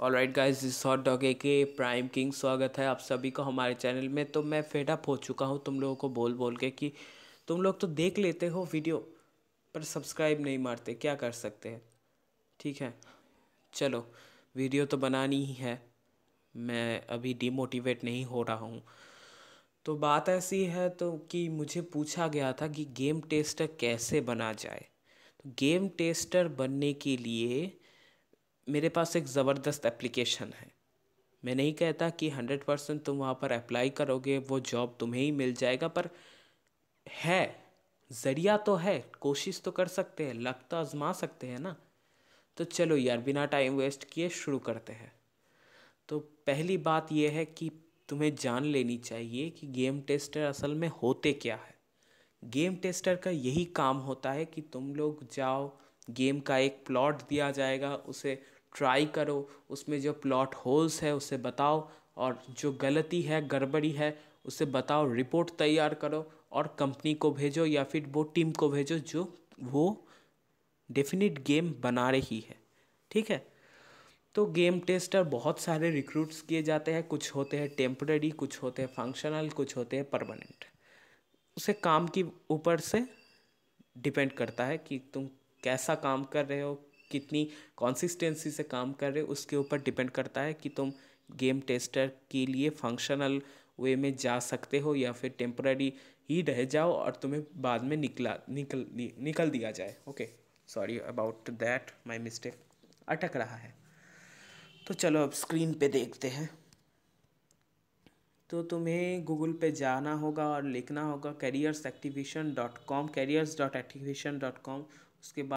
all right guys इस hot डॉगे के प्राइम किंग स्वागत है आप सभी को हमारे चैनल में तो मैं फेडअप हो चुका हूँ तुम लोगों को बोल बोल के कि तुम लोग तो देख लेते हो वीडियो पर सब्सक्राइब नहीं मारते क्या कर सकते हैं ठीक है चलो वीडियो तो बनानी ही है मैं अभी डिमोटिवेट नहीं हो रहा हूँ तो बात ऐसी है तो कि मुझे पूछा गया था कि गेम टेस्टर कैसे बना जाए तो गेम टेस्टर बनने के लिए मेरे पास एक ज़बरदस्त एप्लीकेशन है मैं नहीं कहता कि हंड्रेड परसेंट तुम वहाँ पर अप्लाई करोगे वो जॉब तुम्हें ही मिल जाएगा पर है ज़रिया तो है कोशिश तो कर सकते हैं लक तो आजमा सकते हैं ना तो चलो यार बिना टाइम वेस्ट किए शुरू करते हैं तो पहली बात यह है कि तुम्हें जान लेनी चाहिए कि गेम टेस्टर असल में होते क्या है गेम टेस्टर का यही काम होता है कि तुम लोग जाओ गेम का एक प्लॉट दिया जाएगा उसे ट्राई करो उसमें जो प्लॉट होल्स है उसे बताओ और जो गलती है गड़बड़ी है उसे बताओ रिपोर्ट तैयार करो और कंपनी को भेजो या फिर वो टीम को भेजो जो वो डेफिनेट गेम बना रही है ठीक है तो गेम टेस्टर बहुत सारे रिक्रूट्स किए जाते हैं कुछ होते हैं टेम्प्रेरी कुछ होते हैं फंक्शनल कुछ होते हैं परमानेंट उसे काम के ऊपर से डिपेंड करता है कि तुम कैसा काम कर रहे हो कितनी कंसिस्टेंसी से काम कर रहे हो उसके ऊपर डिपेंड करता है कि तुम गेम टेस्टर के लिए फंक्शनल वे में जा सकते हो या फिर टेम्प्ररी ही रह जाओ और तुम्हें बाद में निकला निकल निकल दिया जाए okay sorry about that my mistake अटक रहा है तो चलो अब स्क्रीन पे देखते हैं तो तुम्हें गूगल पे जाना होगा और लिखना होगा careers activation dot com careers dot activation dot com उसके बाद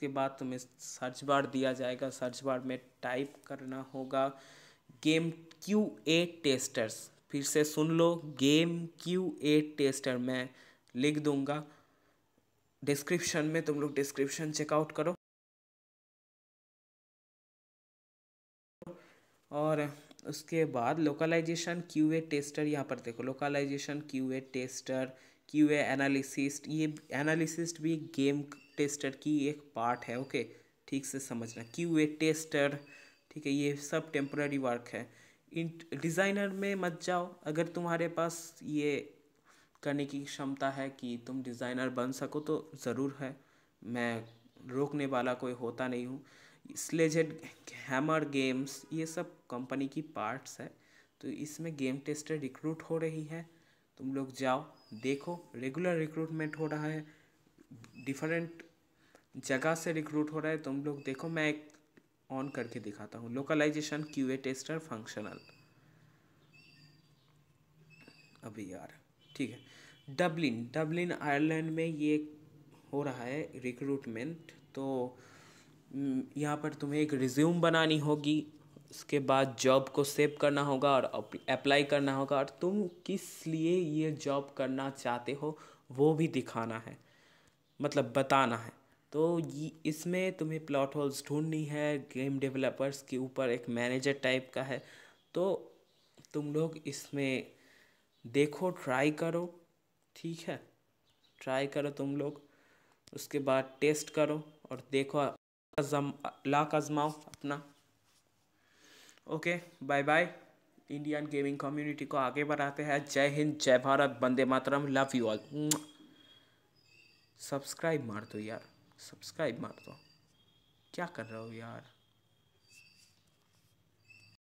उसके बाद तुम्हें सर्च बार दिया जाएगा सर्च बार में टाइप करना होगा गेम क्यू ए टेस्टर्स फिर से सुन लो गेम क्यू ए टेस्टर मैं लिख दूंगा डिस्क्रिप्शन में तुम लोग डिस्क्रिप्शन चेकआउट करो और उसके बाद लोकलाइजेशन क्यू ए टेस्टर यहाँ पर देखो localisation Q A tester Q A analyst ये एनालिसिस्ट भी गेम टेस्टर की एक पार्ट है ओके ठीक से समझना क्यू ए टेस्टर ठीक है ये सब टेम्पररी वर्क है इन डिज़ाइनर में मत जाओ अगर तुम्हारे पास ये करने की क्षमता है कि तुम डिज़ाइनर बन सको तो ज़रूर है मैं रोकने वाला कोई होता नहीं हूँ स्लेजेड हैमर गेम्स ये सब कंपनी की पार्ट्स है तो इसमें गेम टेस्टर रिक्रूट हो रही है तुम लोग जाओ देखो रेगुलर रिक्रूटमेंट हो रहा है डिफरेंट जगह से रिक्रूट हो रहा है तुम लोग देखो मैं एक ऑन करके दिखाता हूँ localisation Q A tester functional अभी यार ठीक है डबलिन डबलिन आयरलैंड में ये हो रहा है रिक्रूटमेंट तो हम्म, यहाँ पर तुम्हें एक रिज्यूम बनानी होगी उसके बाद जॉब को सेव करना होगा और अप्लाई करना होगा और तुम किस लिए ये जॉब करना चाहते हो वो भी दिखाना है मतलब बताना है तो ये इसमें तुम्हें प्लॉट होल्स ढूंढनी है गेम डेवलपर्स के ऊपर एक मैनेजर टाइप का है तो तुम लोग इसमें देखो ट्राई करो ठीक है ट्राई करो तुम लोग उसके बाद टेस्ट करो और देखो अजम लाख आजमाओ अपना okay bye bye Indian gaming community को आगे बढ़ाते हैं जय हिंद जय भारत बंदे मातरम लव यू ऑल सब्सक्राइब मार दो यार सब्सक्राइब मार दो क्या कर रहे हो यार